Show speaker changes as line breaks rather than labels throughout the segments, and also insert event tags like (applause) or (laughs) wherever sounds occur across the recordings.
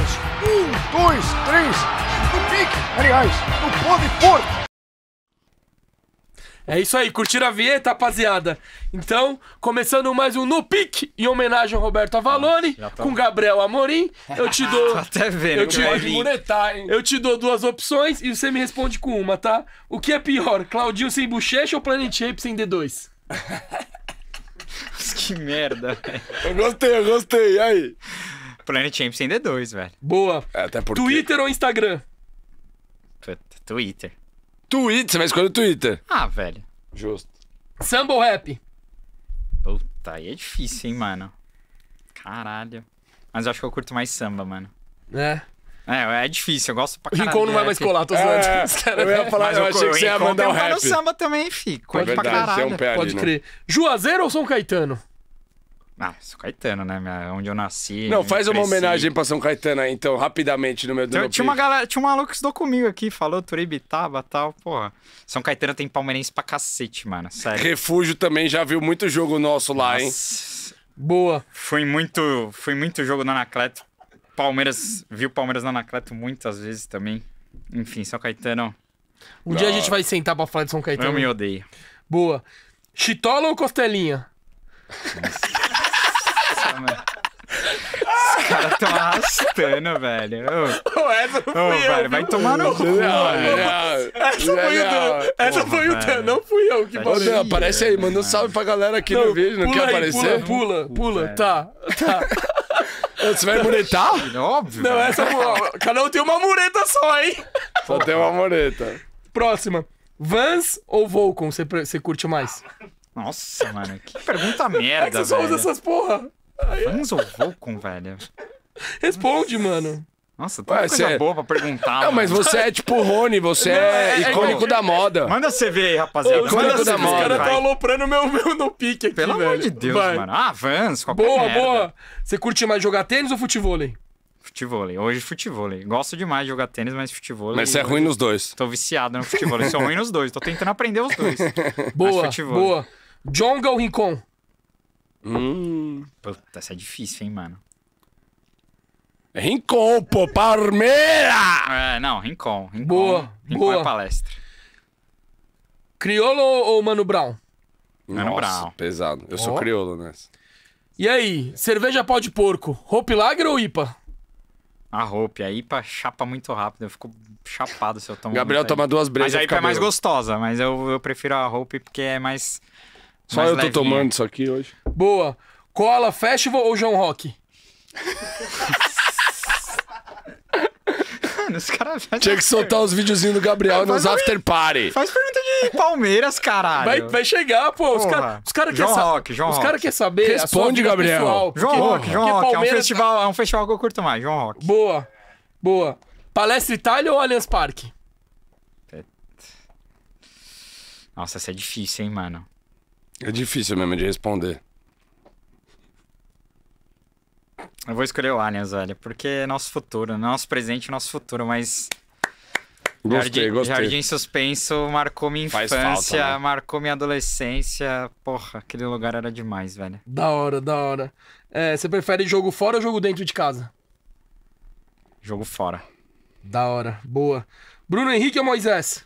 Palmeiras. Um, dois, três. No pique. Aliás, no pode pôr. É isso aí, curtiram a vinheta, rapaziada? Então, começando mais um No Pique, em homenagem ao Roberto Avalone, tá. com Gabriel Amorim. Eu te dou. (laughs) Tá até vendo, eu te, monetar. hein? eu te dou duas opções e você me responde com uma, tá? O que é pior, Claudinho sem bochecha ou Planet Shape sem D2?
(laughs) que merda, Eu gostei, eu gostei. E aí? Planet Champions tem D2, velho. Boa. É, até porque... Twitter ou Instagram? Puta, Twitter. Twitter? Você vai escolher o Twitter. Ah, velho. Justo. Samba ou rap? Puta, aí é difícil, hein, mano. Caralho. Mas eu acho que eu curto mais samba, mano. É. É, é difícil, eu gosto pra caralho. Rincon não vai mais colar, tô é, zoando. É, cara, eu ia falar, mas eu, achei que você ia mandar o um rap. O samba
também, fi. Curto é pra caralho. Um pé Pode ali, né? crer. Juazeiro ou
São Caetano? Ah, São Caetano, né? É onde eu nasci. Não, faz cresci. uma homenagem pra
São Caetano aí, então, rapidamente, no meu então, tinha uma
galera, Tinha um maluco que estudou comigo aqui, falou Turibitaba e tal, porra. São Caetano tem palmeirense pra cacete, mano, sério.
Refúgio também já viu muito jogo nosso lá,
Nossa. hein? Boa. Foi muito, foi muito jogo na Anacleto. Palmeiras, viu Palmeiras na Anacleto muitas vezes também. Enfim, São Caetano. Um dia a gente
vai sentar pra falar de São Caetano. Eu me
odeio. Boa. Chitola ou costelinha? Nossa. Né? Os caras tão arrastando, velho. Ô, oh, essa não oh, velho, eu, Vai tomar no cu, velho. Essa foi o Dan. Essa foi o Dan,
não fui eu que mandei. Ô, aparece aí, manda um salve pra galera aqui não, não vejo, não quer aí, aparecer? Pula, pula, pula, velho. tá, tá. (laughs) Você vai muretar? Óbvio. Não, essa Cada um tem uma mureta só, hein? Só tem uma mureta. Próxima. Vans ou Volcom, você curte mais? Nossa,
mano, que pergunta merda, é que você só usa essas porra? Fãs é. ou Vulcan, velho? Responde, mano. Nossa, tá coisa é... boa pra perguntar. Não, ah, mano. mas você é
tipo Rony, você é, é, é icônico é, da moda. Manda você
ver aí, rapaziada. Ô, icônico da moda. Os caras estão tá
aloprando meu, meu no pique aqui, Pelo velho. amor de Deus, Vai. mano. Ah, Vans, qualquer Boa, merda. boa.
Você curte mais jogar tênis ou futebol? Futevôlei. Hoje, futevôlei. Gosto demais de jogar tênis, mas futevôlei... Mas você é ruim nos dois. Tô viciado no futevôlei. Sou ruim nos dois. Tô tentando aprender os dois. (laughs) Boa, boa. Jonga ou Rincon? Hum. Puta, isso é difícil, hein, mano. Rincon, pô, parmeira É, não, Rincon. Rincon boa, Rincon é boa. É palestra. Criolo ou Mano Brown? Mano Nossa, Brown. pesado.
Eu oh. sou criolo nessa. E
aí, cerveja pau de porco, Roupa lagre ou IPA? A roupa, a IPA chapa muito rápido, eu fico chapado se eu tomo. Gabriel toma duas brejas. Mas a IPA é mais gostosa, mas eu, eu prefiro a roupa porque é mais. Só mais eu levinha. tô tomando isso aqui hoje.
Boa. Cola, Festival ou João Rock? (laughs)
Mano, os caras... Tinha que soltar
os videozinhos do Gabriel nos after party. Faz
pergunta de Palmeiras, caralho. Vai, vai chegar, pô. Os caras cara João quer Rock, João Os caras querem saber. Responde, Gabriel. João Rock, João Rock. Palmeiras... É, um festival, é um festival que eu curto mais,
João Rock. Boa. Boa. Palestra Itália ou Allianz Parque?
Nossa, essa é difícil, hein, mano. É difícil mesmo de responder. Eu vou escolher o Aliens, velho, porque é nosso futuro, é nosso presente, é nosso futuro, mas. Gostei, Jardim, gostei. Jardim Suspenso marcou minha infância, falta, né? marcou minha adolescência. Porra, aquele lugar era demais, velho. Da hora, da hora. É, você prefere jogo fora ou jogo dentro de casa? Jogo fora. Da hora, boa. Bruno Henrique ou Moisés?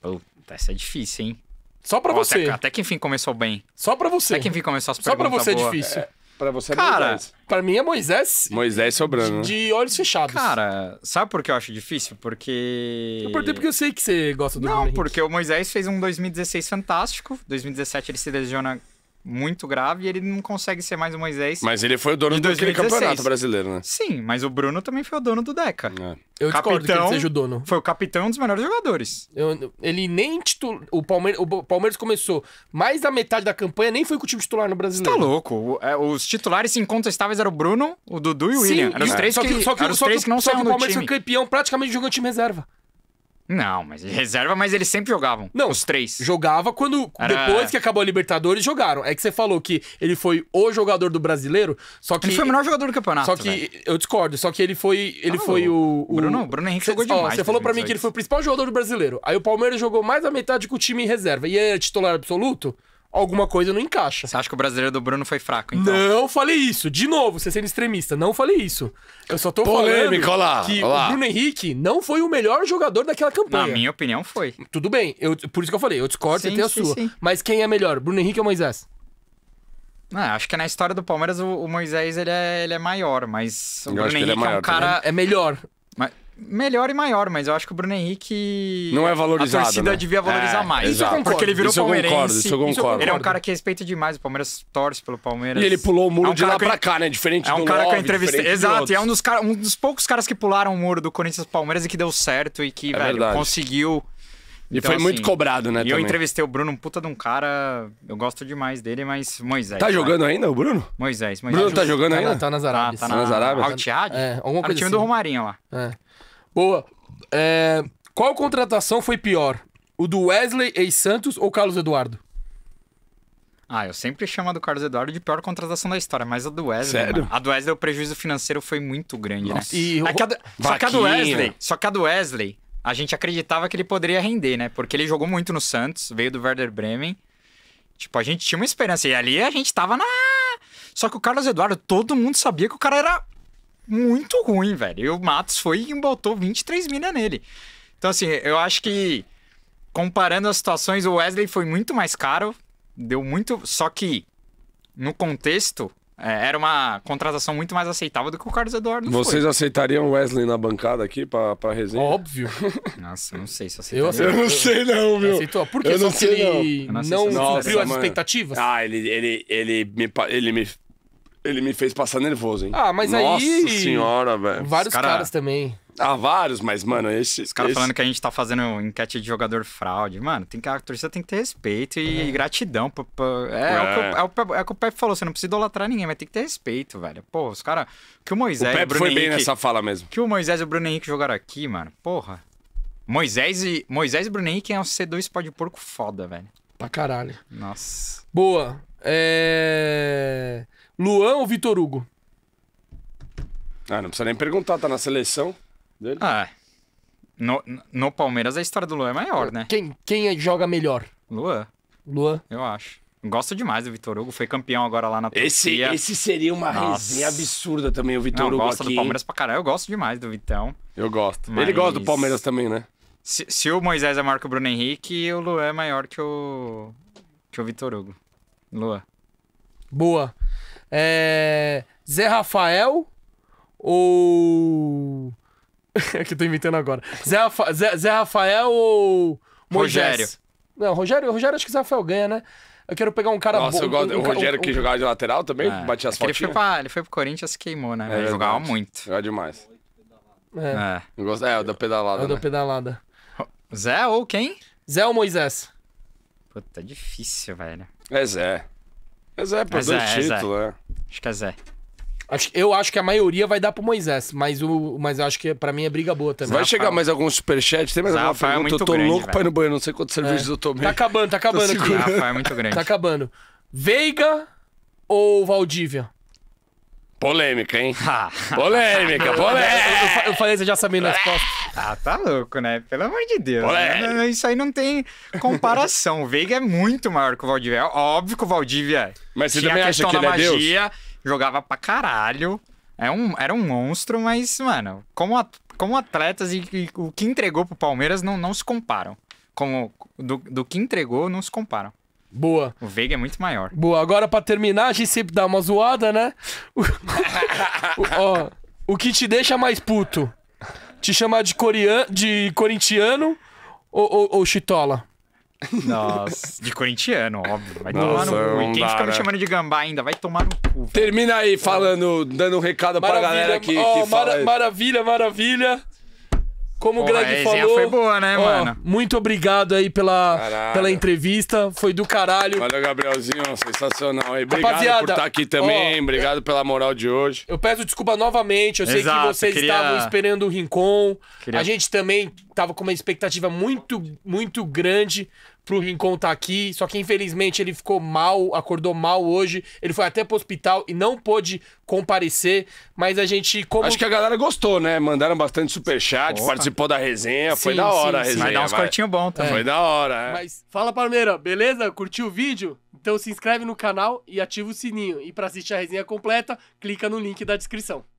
Puta, essa é difícil, hein? Só pra Pô, você. Até, até, que enfim começou bem. Só pra você. Até que enfim começou as Só perguntas. Só pra você boa. é difícil. É...
Pra você é Cara, Moisés.
Pra mim é Moisés. Moisés sobrando. De, né? de olhos fechados. Cara, sabe por que eu acho difícil? Porque. Eu perguntei porque eu sei que você gosta do Não, Bruno porque o Moisés fez um 2016 fantástico. 2017 ele se lesiona muito grave e ele não consegue ser mais o Moisés. Mas ele foi o dono daquele campeonato brasileiro, né? Sim, mas o Bruno também foi o dono do Deca. É. Eu capitão, que ele seja o dono. Foi o capitão um dos melhores jogadores.
Eu, ele nem titular. O, o Palmeiras começou mais da metade da campanha, nem foi com o time
titular no brasileiro. Você tá louco. É, os titulares incontestáveis eram o Bruno, o Dudu e o Sim, William. Eram os três, que, não saíram do time. só que o Palmeiras time. foi
campeão praticamente jogando time reserva.
Não, mas reserva, mas eles sempre jogavam. Não, os três. Jogava quando. Era... Depois que acabou a Libertadores, jogaram. É que você
falou que ele foi o jogador do brasileiro, só que. Ele foi o melhor jogador do campeonato. Só que. Eu discordo, só que ele foi. Ele ah, foi o, o. Bruno, Bruno Henrique cê, jogou demais. Ó, você falou para mim que ele foi o principal jogador do brasileiro. Aí o Palmeiras jogou mais a metade com o time em reserva. E ele era titular absoluto? alguma coisa não encaixa. Você acha
que o brasileiro do Bruno foi fraco,
então? Não falei isso. De novo, você sendo extremista, não falei isso. Eu só tô Polêmico, falando olá, que olá. o Bruno Henrique não foi o melhor jogador daquela campanha. Na minha
opinião, foi. Tudo bem, eu, por isso que eu falei, eu discordo, sim, você tem a sua. Sim. Mas quem é melhor, Bruno Henrique ou Moisés? não ah, acho que na história do Palmeiras o, o Moisés ele é, ele é maior, mas o eu Bruno é Henrique é, maior, é um cara... Também. É melhor. Mas melhor e maior, mas eu acho que o Bruno Henrique. Não é valorizado. A torcida né? devia valorizar é, mais. Isso eu concordo. Porque ele virou isso palmeirense. Eu concordo, isso eu concordo. Ele é um cara que respeita demais. O Palmeiras torce pelo Palmeiras. E ele pulou o muro é um de lá que... pra cá, né? Diferente é um do cara que eu entrevistei. Exato. é um dos, cara... um dos poucos caras que pularam o muro do Corinthians Palmeiras e que deu certo e que, é velho, verdade. conseguiu.
E então, foi assim, muito cobrado, né? E também. eu
entrevistei o Bruno, um puta de um cara. Eu gosto demais dele, mas Moisés. Tá né? jogando ainda o Bruno? Moisés, Moisés. Bruno tá jogando tá ainda? tá nas Arábias. tá, tá na, nas Arábias. al ah, É, alguma coisa. Tá no time assim. do Romarinho lá. É.
Boa. É, qual contratação foi pior?
O do Wesley e Santos ou Carlos Eduardo? Ah, eu sempre chamo a do Carlos Eduardo de pior contratação da história, mas a do Wesley. Sério? Mano, a do Wesley, o prejuízo financeiro foi muito grande, Nossa. né? E... É que do... Só que a do Wesley. Só que a do Wesley, a gente acreditava que ele poderia render, né? Porque ele jogou muito no Santos, veio do Werder Bremen. Tipo, a gente tinha uma esperança. E ali a gente tava na. Só que o Carlos Eduardo, todo mundo sabia que o cara era muito ruim, velho. E o Matos foi e botou 23 milha nele. Então, assim, eu acho que comparando as situações, o Wesley foi muito mais caro, deu muito. Só que no contexto, é, era uma contratação muito mais aceitável do que o Carlos Eduardo. Vocês foi.
aceitariam o Wesley na bancada aqui pra, pra resenha? Óbvio. (laughs)
Nossa, eu não sei se aceitaria. Eu, eu não sei não, meu. Aceitou. Por que? Eu não sei, ele não, não, não cumpriu as mano.
expectativas? Ah, ele, ele, ele, me, ele me ele me fez passar nervoso, hein? Ah, mas Nossa aí. Nossa senhora, velho. Vários cara... caras também.
Ah, vários, mas, mano, esses Os caras esse... falando que a gente tá fazendo enquete de jogador fraude. Mano, tem que, a torcida tem que ter respeito e é. gratidão. Pra, pra... É, é. é, o que, o, é. É, é o que o Pepe falou, você não precisa idolatrar ninguém, mas tem que ter respeito, velho. Pô, os caras. Que o Moisés. O Pepe foi bem nessa fala mesmo. Que o Moisés e o Bruno Henrique jogaram aqui, mano. Porra. Moisés e, Moisés e Bruno Henrique é um C2 pó de porco foda, velho. Pra caralho. Nossa. Boa.
É. Luan ou Vitor Hugo?
Ah, não precisa nem perguntar, tá na seleção dele. Ah, no, no Palmeiras a história do Luan é maior,
né? Quem, quem é joga melhor? Luan. Luan.
Eu acho. Gosto demais do Vitor Hugo, foi campeão agora lá na Turquia. Esse, esse seria uma Nossa. resenha absurda também, o Vitor Hugo. Eu gosto aqui. do Palmeiras pra caralho, eu gosto demais do Vitão. Eu gosto. Mas... Ele gosta do Palmeiras também, né? Se, se o Moisés é maior que o Bruno Henrique, o Luan é maior que o, que o Vitor Hugo. Luan. Boa. É... Zé Rafael
ou. (laughs) que eu tô inventando agora. Zé, Rafa... Zé, Zé Rafael ou. Moisés? Rogério. Não, Rogério, Rogério acho que Zé Rafael ganha, né? Eu quero pegar um cara Nossa, bom. Nossa, um, o Rogério um, que jogava de lateral também, é. batia as é Ele foi,
ele foi pro Corinthians e queimou, né? É, ele jogava muito.
Jogava demais. É. É, é da pedalada. Eu é, o né? da
pedalada.
Zé ou quem? Zé ou Moisés? Puta, é difícil, velho. É Zé. Mas é, Zé, dois é, é. título, é. Acho que é Zé. Acho, eu acho que a maioria vai dar pro Moisés, mas, o, mas acho que pra mim é briga boa também. Vai chegar mais algum superchat? Tem mais alguma é pergunta? É eu tô grande, louco velho. pra ir no banho, não sei quantos é. serviços é. eu tomei. Tá acabando, tá (laughs) acabando aqui. Rafa, é muito grande. Tá acabando. Veiga ou Valdívia?
Polêmica, hein? polêmica, (laughs) polêmica. Eu, eu, eu falei, você já sabia nas né? costas. Ah, tá louco, né? Pelo amor de Deus. Né? Isso aí não tem comparação. (laughs) o Veiga é muito maior que o Valdívia. É óbvio que o Valdívia mas você tinha também questão acha que da ele magia, é Deus? jogava pra caralho. Era é um, era um monstro, mas, mano, como, como atletas e, e, o que entregou pro Palmeiras não, não se comparam. Como, do, do que entregou, não se comparam. Boa. O Veiga é muito maior. Boa. Agora, para terminar, a gente sempre dá uma zoada, né? (laughs) o, ó, o que te deixa
mais puto? te chamar de, corean, de corintiano ou, ou, ou chitola? Nossa, de corintiano,
óbvio. Vai Nossa, tomar no cu. E quem fica me né? chamando de gambá ainda, vai tomar no cu. Velho. Termina
aí falando, dando um recado maravilha, pra galera que, oh, que mara, Maravilha, maravilha. Como Porra, o Greg falou. foi boa, né, ó, mano? Muito obrigado aí pela, pela entrevista. Foi do caralho. Valeu, Gabrielzinho. Sensacional aí. Obrigado Rapaziada, por estar tá aqui também. Ó, obrigado pela moral de hoje. Eu peço desculpa novamente. Eu Exato, sei que vocês queria... estavam esperando o Rincon. Queria... A gente também estava com uma expectativa muito, muito grande pro Rincon tá aqui, só que infelizmente ele ficou mal, acordou mal hoje, ele foi até pro hospital e não pôde comparecer, mas a gente... Como... Acho que a galera gostou, né? Mandaram bastante superchat, Opa. participou da resenha, sim, foi da hora sim, a resenha. Vai dar uns cortinhos bons também. Foi da hora, é. Mas fala, Palmeira, beleza? Curtiu o vídeo? Então se inscreve no canal e ativa o sininho. E para assistir a resenha completa, clica no link da descrição.